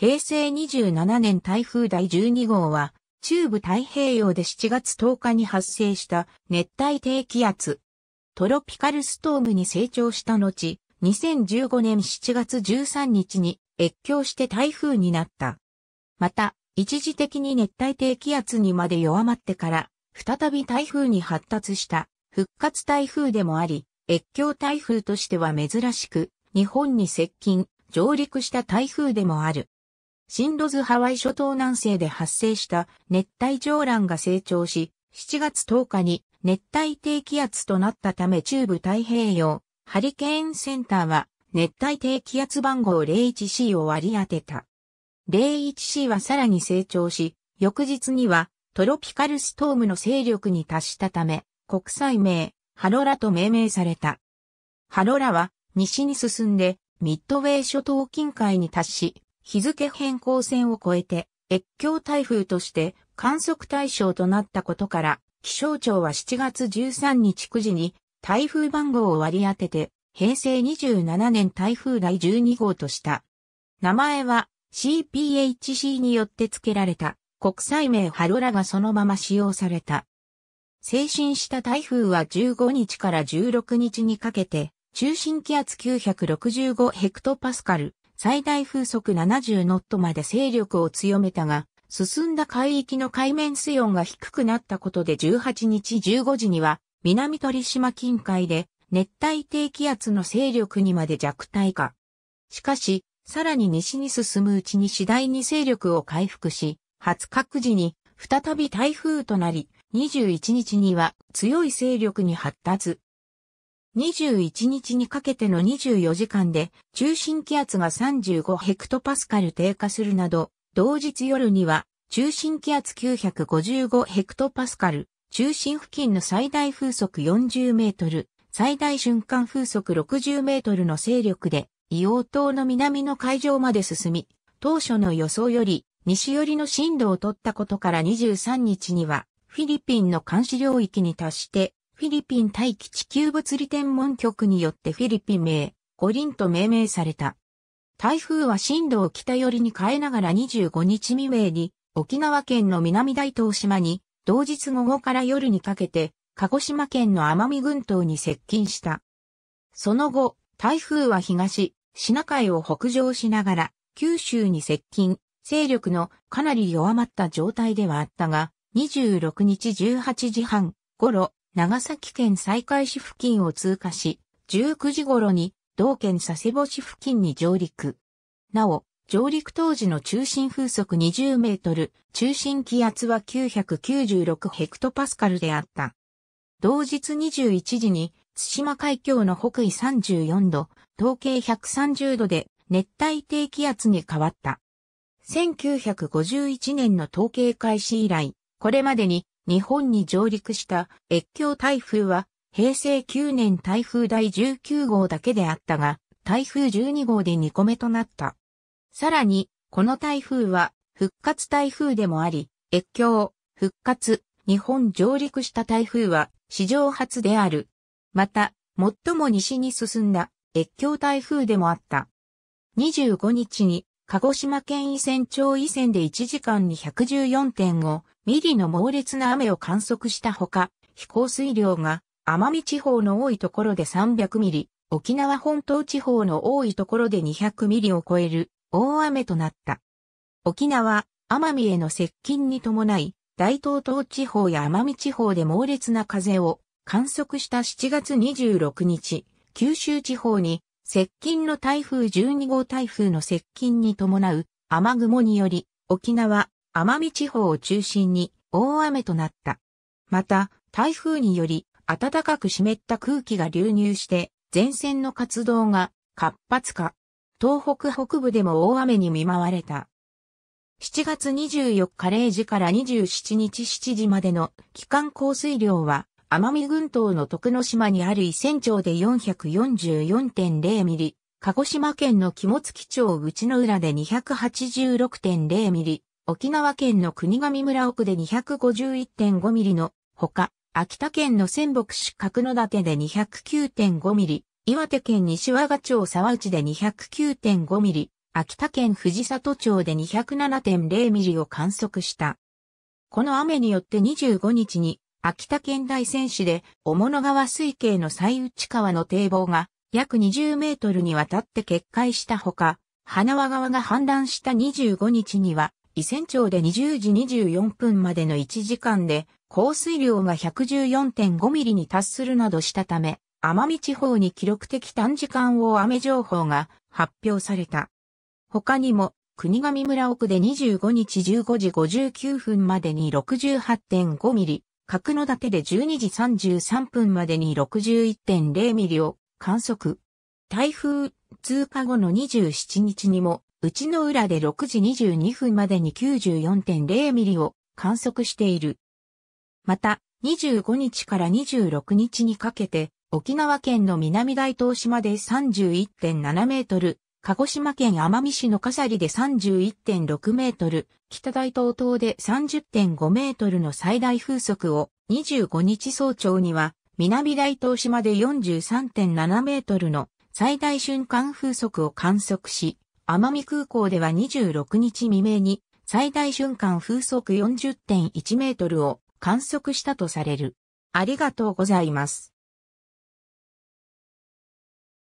平成27年台風第12号は、中部太平洋で7月10日に発生した熱帯低気圧。トロピカルストームに成長した後、2015年7月13日に越境して台風になった。また、一時的に熱帯低気圧にまで弱まってから、再び台風に発達した復活台風でもあり、越境台風としては珍しく、日本に接近、上陸した台風でもある。新ロズハワイ諸島南西で発生した熱帯上乱が成長し、7月10日に熱帯低気圧となったため中部太平洋ハリケーンセンターは熱帯低気圧番号 01C を割り当てた。01C はさらに成長し、翌日にはトロピカルストームの勢力に達したため、国際名、ハロラと命名された。ハロラは西に進んでミッドウェー諸島近海に達し、日付変更線を越えて、越境台風として観測対象となったことから、気象庁は7月13日9時に台風番号を割り当てて、平成27年台風第12号とした。名前は CPHC によって付けられた国際名ハロラがそのまま使用された。精神した台風は15日から16日にかけて、中心気圧965ヘクトパスカル、最大風速70ノットまで勢力を強めたが、進んだ海域の海面水温が低くなったことで18日15時には、南鳥島近海で熱帯低気圧の勢力にまで弱体化。しかし、さらに西に進むうちに次第に勢力を回復し、20日時に再び台風となり、21日には強い勢力に発達。21日にかけての24時間で中心気圧が35ヘクトパスカル低下するなど、同日夜には中心気圧955ヘクトパスカル、中心付近の最大風速40メートル、最大瞬間風速60メートルの勢力で硫黄島の南の海上まで進み、当初の予想より西寄りの進路を取ったことから23日にはフィリピンの監視領域に達してフィリピン大気地球物理天文局によってフィリピン名、五輪と命名された。台風は進路を北寄りに変えながら25日未明に沖縄県の南大東島に同日午後から夜にかけて鹿児島県の奄美群島に接近した。その後、台風は東、シナ海を北上しながら九州に接近、勢力のかなり弱まった状態ではあったが、26日18時半頃、長崎県西海市付近を通過し、19時頃に同県佐世保市付近に上陸。なお、上陸当時の中心風速20メートル、中心気圧は996ヘクトパスカルであった。同日21時に、対馬海峡の北緯34度、東経130度で熱帯低気圧に変わった。1951年の統計開始以来、これまでに日本に上陸した越境台風は平成9年台風第19号だけであったが、台風12号で2個目となった。さらに、この台風は復活台風でもあり、越境、復活、日本上陸した台風は史上初である。また、最も西に進んだ越境台風でもあった。25日に鹿児島県伊仙町伊仙で1時間に114.5ミリの猛烈な雨を観測したほか、飛行水量が奄美地方の多いところで300ミリ、沖縄本島地方の多いところで200ミリを超える大雨となった。沖縄、奄美への接近に伴い、大東東地方や奄美地方で猛烈な風を観測した7月26日、九州地方に接近の台風12号台風の接近に伴う雨雲により沖縄、奄美地方を中心に大雨となった。また、台風により暖かく湿った空気が流入して前線の活動が活発化。東北北部でも大雨に見舞われた。7月24日0時から27日7時までの期間降水量は奄美群島の徳之島にある伊仙町で444.0ミリ、鹿児島県の肝付町内の浦で286.0ミリ、沖縄県の国上村奥で251.5ミリのほか、秋田県の仙北市角館で209.5ミリ、岩手県西和賀町沢内で209.5ミリ、秋田県藤里町で207.0ミリを観測した。この雨によって25日に秋田県大仙市で、雄物川水系の最内川の堤防が約20メートルにわたって決壊したほか、花輪川が氾濫した25日には、伊仙町で20時24分までの1時間で、降水量が114.5ミリに達するなどしたため、奄美地方に記録的短時間大雨情報が発表された。他にも、国神村奥で25日15時59分までに68.5ミリ、角てで12時33分までに61.0ミリを観測。台風通過後の27日にも、内の浦で6時22分までに94.0ミリを観測している。また、25日から26日にかけて、沖縄県の南大東島で31.7メートル、鹿児島県奄美市の笠里で31.6メートル、北大東島で30.5メートルの最大風速を25日早朝には南大東島で43.7メートルの最大瞬間風速を観測し、奄美空港では26日未明に最大瞬間風速40.1メートルを観測したとされる。ありがとうございます。